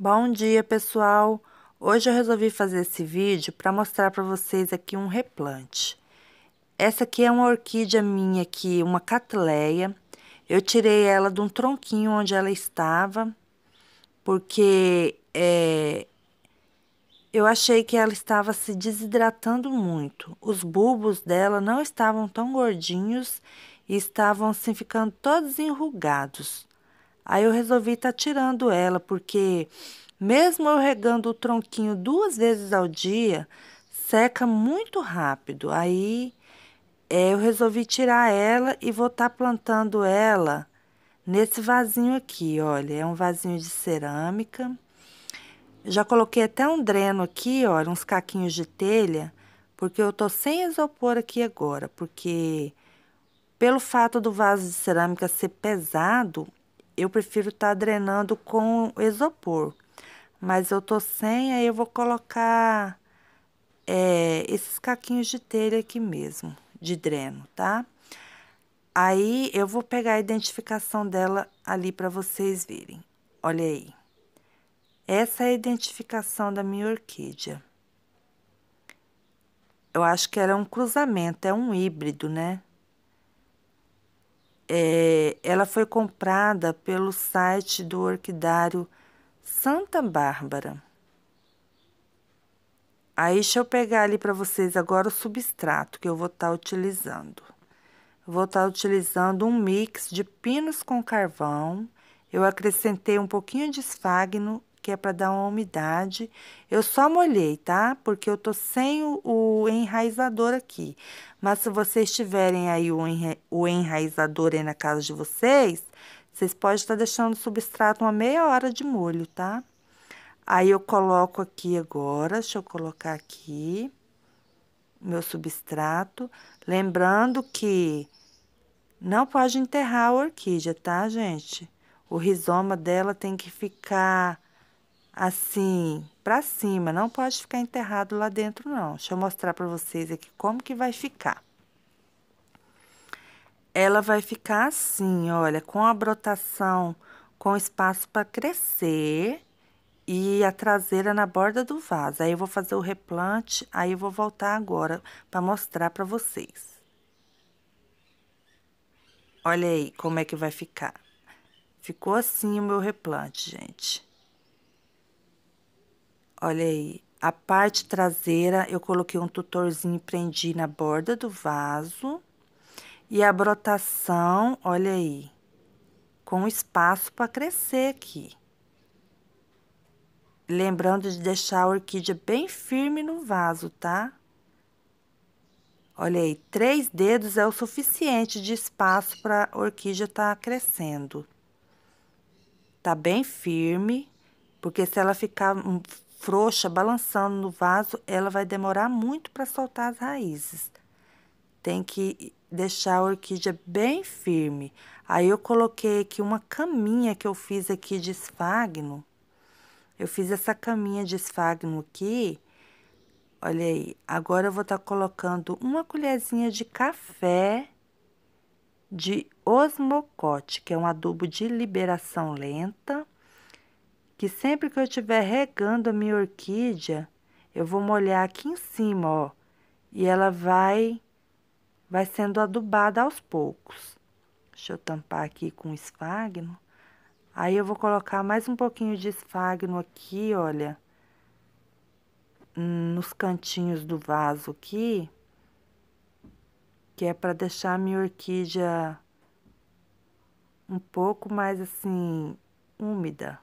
Bom dia pessoal! Hoje eu resolvi fazer esse vídeo para mostrar para vocês aqui um replante. Essa aqui é uma orquídea minha aqui, uma catleia. Eu tirei ela de um tronquinho onde ela estava, porque é, eu achei que ela estava se desidratando muito. Os bulbos dela não estavam tão gordinhos e estavam assim ficando todos enrugados. Aí eu resolvi estar tá tirando ela, porque mesmo eu regando o tronquinho duas vezes ao dia, seca muito rápido. Aí é, eu resolvi tirar ela e vou estar tá plantando ela nesse vasinho aqui, olha. É um vasinho de cerâmica. Já coloquei até um dreno aqui, olha, uns caquinhos de telha, porque eu tô sem isopor aqui agora, porque pelo fato do vaso de cerâmica ser pesado, eu prefiro estar tá drenando com isopor. Mas eu tô sem, aí eu vou colocar é, esses caquinhos de telha aqui mesmo, de dreno, tá? Aí eu vou pegar a identificação dela ali para vocês verem. Olha aí. Essa é a identificação da minha orquídea. Eu acho que era é um cruzamento, é um híbrido, né? é, ela foi comprada pelo site do orquidário Santa Bárbara. Aí deixa eu pegar ali para vocês agora o substrato que eu vou estar tá utilizando. vou estar tá utilizando um mix de pinos com carvão. Eu acrescentei um pouquinho de esfagno que é para dar uma umidade. Eu só molhei, tá? Porque eu tô sem o, o enraizador aqui. Mas se vocês tiverem aí o, enra o enraizador aí na casa de vocês, vocês podem estar deixando o substrato uma meia hora de molho, tá? Aí eu coloco aqui agora, deixa eu colocar aqui meu substrato. Lembrando que não pode enterrar a orquídea, tá, gente? O rizoma dela tem que ficar assim, para cima, não pode ficar enterrado lá dentro não. Deixa eu mostrar para vocês aqui como que vai ficar. Ela vai ficar assim, olha, com a brotação, com espaço para crescer e a traseira na borda do vaso. Aí eu vou fazer o replante, aí eu vou voltar agora para mostrar para vocês. Olha aí como é que vai ficar. Ficou assim o meu replante, gente. Olha aí, a parte traseira eu coloquei um tutorzinho e prendi na borda do vaso. E a brotação, olha aí, com espaço para crescer aqui. Lembrando de deixar a orquídea bem firme no vaso, tá? Olha aí, três dedos é o suficiente de espaço para a orquídea estar tá crescendo. Tá bem firme, porque se ela ficar frouxa, balançando no vaso, ela vai demorar muito para soltar as raízes. Tem que deixar a orquídea bem firme. Aí eu coloquei aqui uma caminha que eu fiz aqui de esfagno. Eu fiz essa caminha de esfagno aqui. Olha aí, agora eu vou estar tá colocando uma colherzinha de café de osmocote, que é um adubo de liberação lenta que sempre que eu estiver regando a minha orquídea, eu vou molhar aqui em cima, ó, e ela vai vai sendo adubada aos poucos. Deixa eu tampar aqui com esfagno. Aí eu vou colocar mais um pouquinho de esfagno aqui, olha, nos cantinhos do vaso aqui, que é para deixar a minha orquídea um pouco mais assim úmida.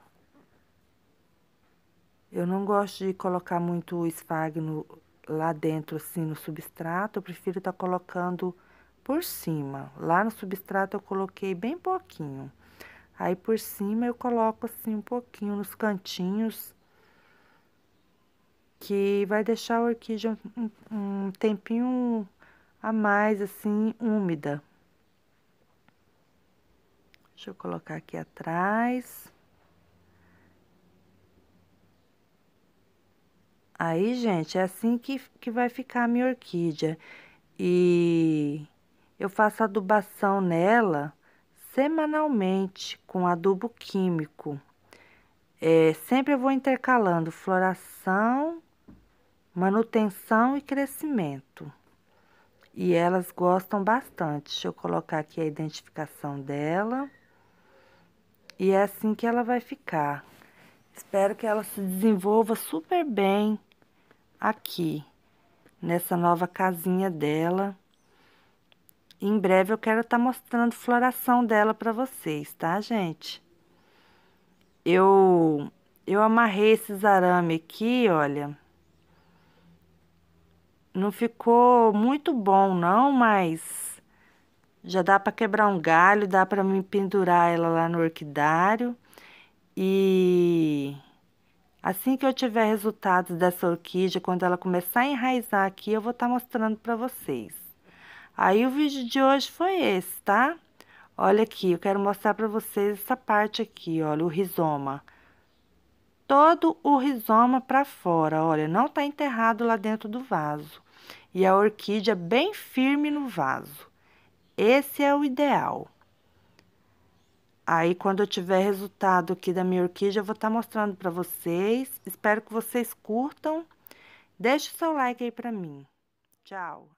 Eu não gosto de colocar muito esfagno lá dentro, assim, no substrato. Eu prefiro estar tá colocando por cima. Lá no substrato eu coloquei bem pouquinho. Aí, por cima, eu coloco, assim, um pouquinho nos cantinhos. Que vai deixar a orquídea um, um tempinho a mais, assim, úmida. Deixa eu colocar aqui atrás. Aí, gente, é assim que, que vai ficar a minha orquídea. E eu faço adubação nela semanalmente com adubo químico. É, sempre eu vou intercalando floração, manutenção e crescimento. E elas gostam bastante. Deixa eu colocar aqui a identificação dela. E é assim que ela vai ficar. Espero que ela se desenvolva super bem aqui, nessa nova casinha dela. Em breve eu quero estar tá mostrando floração dela para vocês, tá, gente? Eu, eu amarrei esses arame aqui, olha. Não ficou muito bom, não, mas já dá para quebrar um galho, dá para me pendurar ela lá no orquidário. E Assim que eu tiver resultados dessa orquídea, quando ela começar a enraizar aqui, eu vou estar tá mostrando para vocês. Aí o vídeo de hoje foi esse, tá? Olha aqui, eu quero mostrar para vocês essa parte aqui, olha, o rizoma. Todo o rizoma para fora, olha, não tá enterrado lá dentro do vaso. E a orquídea bem firme no vaso. Esse é o ideal. Aí quando eu tiver resultado aqui da minha orquídea, eu vou estar tá mostrando para vocês. Espero que vocês curtam. Deixe o seu like aí para mim. Tchau!